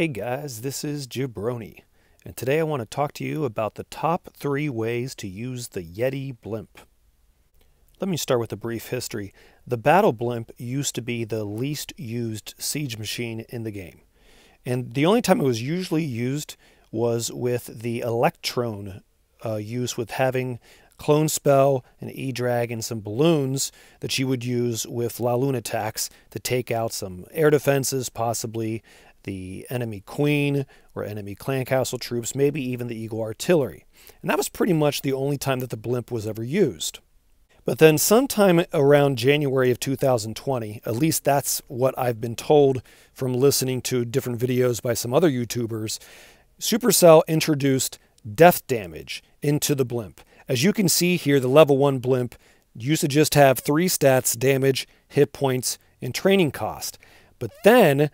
Hey guys, this is Jabroni, and today I want to talk to you about the top three ways to use the Yeti blimp. Let me start with a brief history. The Battle Blimp used to be the least used siege machine in the game, and the only time it was usually used was with the Electrone uh, use with having Clone Spell and E-Drag and some balloons that you would use with La Luna attacks to take out some air defenses, possibly the enemy queen or enemy clan castle troops, maybe even the Eagle artillery. And that was pretty much the only time that the blimp was ever used. But then, sometime around January of 2020, at least that's what I've been told from listening to different videos by some other YouTubers, Supercell introduced death damage into the blimp. As you can see here, the level 1 blimp used to just have three stats damage, hit points, and training cost. But then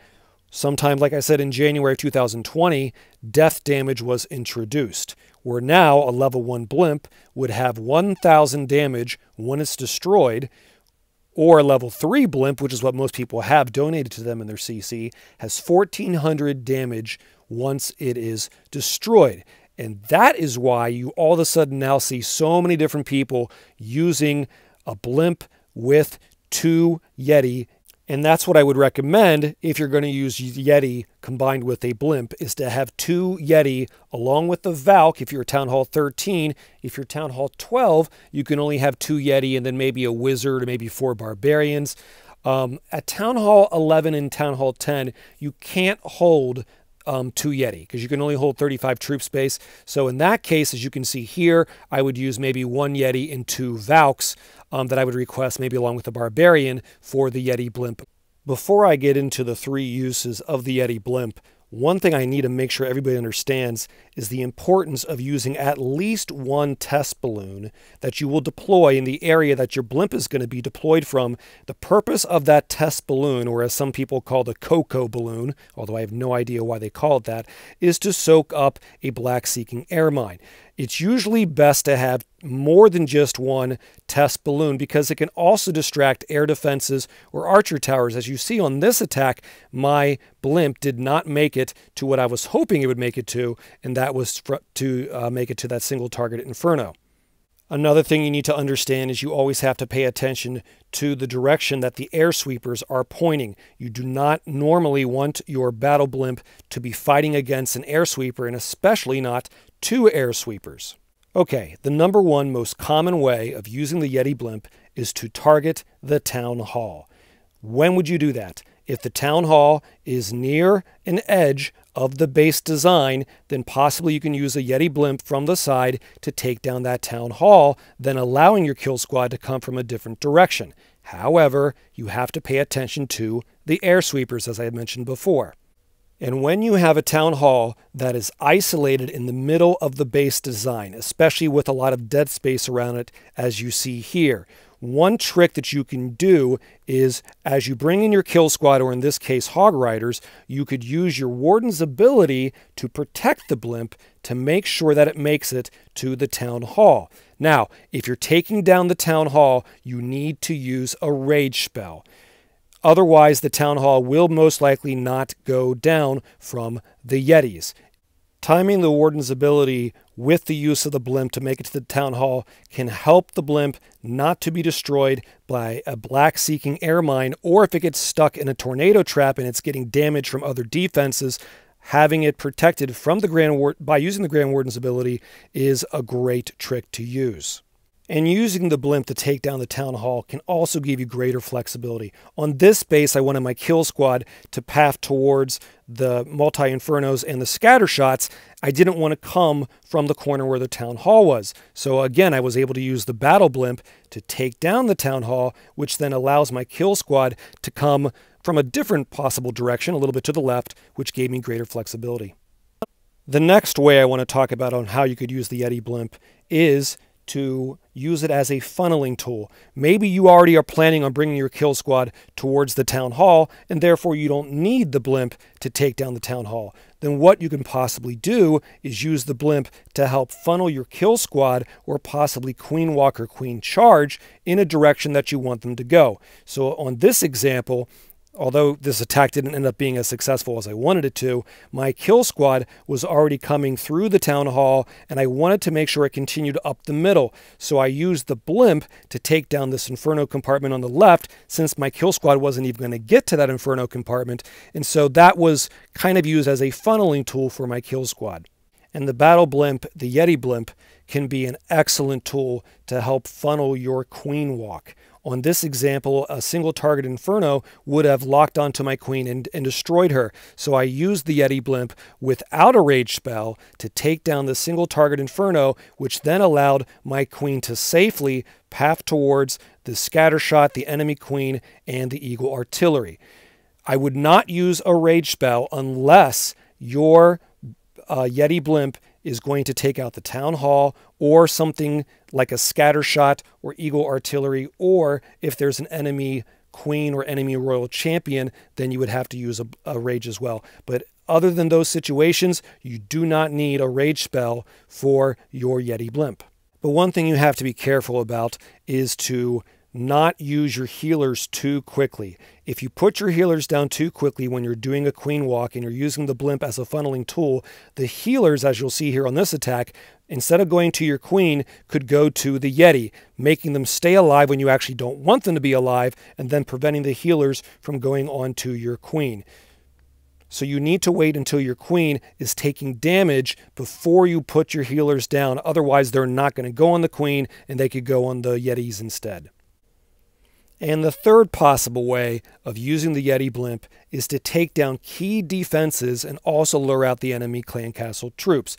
Sometime, like I said, in January of 2020, death damage was introduced, where now a level 1 blimp would have 1,000 damage when it's destroyed, or a level 3 blimp, which is what most people have donated to them in their CC, has 1,400 damage once it is destroyed. And that is why you all of a sudden now see so many different people using a blimp with two Yeti and that's what I would recommend if you're going to use Yeti combined with a blimp is to have two Yeti along with the Valk if you're Town Hall 13. If you're Town Hall 12, you can only have two Yeti and then maybe a wizard or maybe four barbarians. Um, at Town Hall 11 and Town Hall 10, you can't hold um, two Yeti because you can only hold 35 troop space. So in that case, as you can see here, I would use maybe one Yeti and two Valks um, that I would request maybe along with the Barbarian for the Yeti blimp. Before I get into the three uses of the Yeti blimp, one thing I need to make sure everybody understands is the importance of using at least one test balloon that you will deploy in the area that your blimp is going to be deployed from. The purpose of that test balloon, or as some people call the cocoa balloon, although I have no idea why they call it that, is to soak up a black seeking air mine. It's usually best to have more than just one test balloon because it can also distract air defenses or archer towers. As you see on this attack, my blimp did not make it to what I was hoping it would make it to, and that was to uh, make it to that single target Inferno. Another thing you need to understand is you always have to pay attention to the direction that the air sweepers are pointing. You do not normally want your battle blimp to be fighting against an air sweeper, and especially not two air sweepers. Okay, the number one most common way of using the Yeti blimp is to target the town hall. When would you do that? If the town hall is near an edge of the base design, then possibly you can use a Yeti blimp from the side to take down that town hall, then allowing your kill squad to come from a different direction. However, you have to pay attention to the air sweepers, as I had mentioned before. And when you have a town hall that is isolated in the middle of the base design, especially with a lot of dead space around it, as you see here, one trick that you can do is as you bring in your kill squad, or in this case, hog riders, you could use your warden's ability to protect the blimp to make sure that it makes it to the town hall. Now, if you're taking down the town hall, you need to use a rage spell. Otherwise, the town hall will most likely not go down from the Yetis. Timing the warden's ability with the use of the blimp to make it to the town hall can help the blimp not to be destroyed by a black seeking air mine, or if it gets stuck in a tornado trap and it's getting damage from other defenses, having it protected from the Grand Ward by using the Grand Warden's ability is a great trick to use. And using the blimp to take down the town hall can also give you greater flexibility. On this base, I wanted my kill squad to path towards the multi infernos and the scatter shots. I didn't want to come from the corner where the town hall was. So again, I was able to use the battle blimp to take down the town hall, which then allows my kill squad to come from a different possible direction, a little bit to the left, which gave me greater flexibility. The next way I want to talk about on how you could use the Yeti blimp is to use it as a funneling tool. Maybe you already are planning on bringing your kill squad towards the town hall, and therefore you don't need the blimp to take down the town hall. Then what you can possibly do is use the blimp to help funnel your kill squad or possibly queen walk or queen charge in a direction that you want them to go. So on this example, although this attack didn't end up being as successful as I wanted it to, my kill squad was already coming through the town hall, and I wanted to make sure it continued up the middle. So I used the blimp to take down this inferno compartment on the left, since my kill squad wasn't even going to get to that inferno compartment. And so that was kind of used as a funneling tool for my kill squad. And the battle blimp, the Yeti blimp, can be an excellent tool to help funnel your queen walk on this example, a single target Inferno would have locked onto my queen and, and destroyed her. So I used the Yeti blimp without a rage spell to take down the single target Inferno, which then allowed my queen to safely path towards the scattershot, the enemy queen, and the eagle artillery. I would not use a rage spell unless your uh, Yeti blimp is going to take out the town hall or something like a scatter shot or eagle artillery, or if there's an enemy queen or enemy royal champion, then you would have to use a, a rage as well. But other than those situations, you do not need a rage spell for your Yeti blimp. But one thing you have to be careful about is to not use your healers too quickly. If you put your healers down too quickly when you're doing a queen walk and you're using the blimp as a funneling tool, the healers, as you'll see here on this attack, instead of going to your queen, could go to the Yeti, making them stay alive when you actually don't want them to be alive, and then preventing the healers from going on to your queen. So you need to wait until your queen is taking damage before you put your healers down. Otherwise, they're not going to go on the queen and they could go on the Yetis instead. And the third possible way of using the Yeti blimp is to take down key defenses and also lure out the enemy clan castle troops.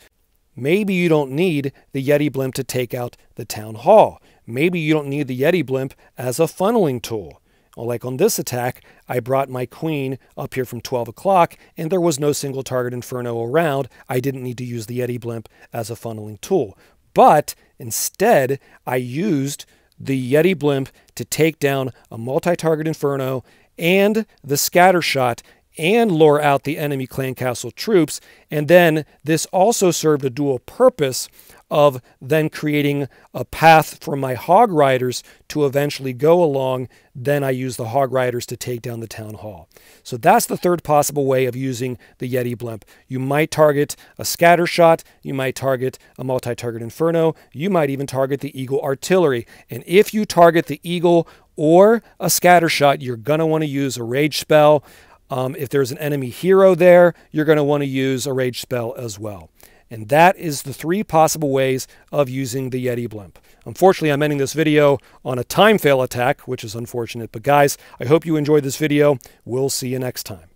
Maybe you don't need the Yeti blimp to take out the town hall. Maybe you don't need the Yeti blimp as a funneling tool. Well, like on this attack, I brought my queen up here from 12 o'clock and there was no single target inferno around. I didn't need to use the Yeti blimp as a funneling tool. But instead, I used the Yeti blimp to take down a multi target Inferno and the scatter shot and lure out the enemy clan castle troops. And then this also served a dual purpose of then creating a path for my hog riders to eventually go along. Then I use the hog riders to take down the town hall. So that's the third possible way of using the Yeti blimp. You might target a scatter shot, you might target a multi target inferno, you might even target the Eagle artillery. And if you target the Eagle or a scatter shot, you're going to want to use a rage spell, um, if there's an enemy hero there, you're going to want to use a rage spell as well. And that is the three possible ways of using the Yeti blimp. Unfortunately, I'm ending this video on a time fail attack, which is unfortunate. But guys, I hope you enjoyed this video. We'll see you next time.